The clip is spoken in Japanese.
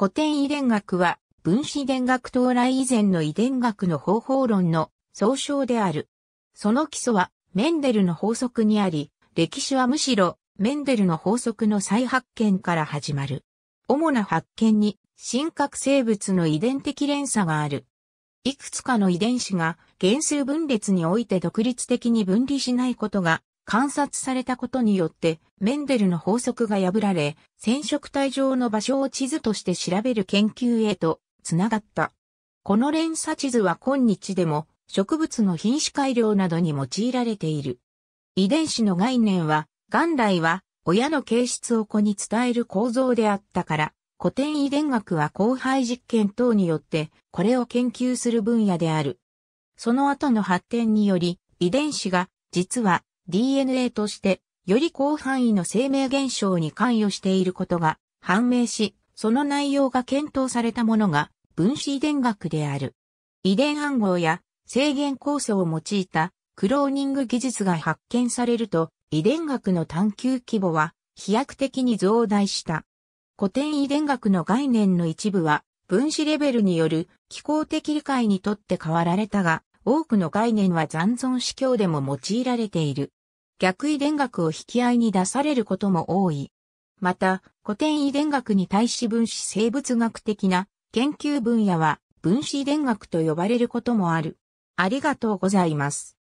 古典遺伝学は分子伝学到来以前の遺伝学の方法論の総称である。その基礎はメンデルの法則にあり、歴史はむしろメンデルの法則の再発見から始まる。主な発見に真核生物の遺伝的連鎖がある。いくつかの遺伝子が原数分裂において独立的に分離しないことが観察されたことによって、メンデルの法則が破られ、染色体上の場所を地図として調べる研究へと、つながった。この連鎖地図は今日でも、植物の品種改良などに用いられている。遺伝子の概念は、元来は、親の形質を子に伝える構造であったから、古典遺伝学は交配実験等によって、これを研究する分野である。その後の発展により、遺伝子が、実は、DNA として、より広範囲の生命現象に関与していることが判明し、その内容が検討されたものが分子遺伝学である。遺伝暗号や制限構成を用いたクローニング技術が発見されると、遺伝学の探求規模は飛躍的に増大した。古典遺伝学の概念の一部は分子レベルによる気候的理解にとって変わられたが、多くの概念は残存指標でも用いられている。逆遺伝学を引き合いに出されることも多い。また、古典遺伝学に対し分子生物学的な研究分野は分子遺伝学と呼ばれることもある。ありがとうございます。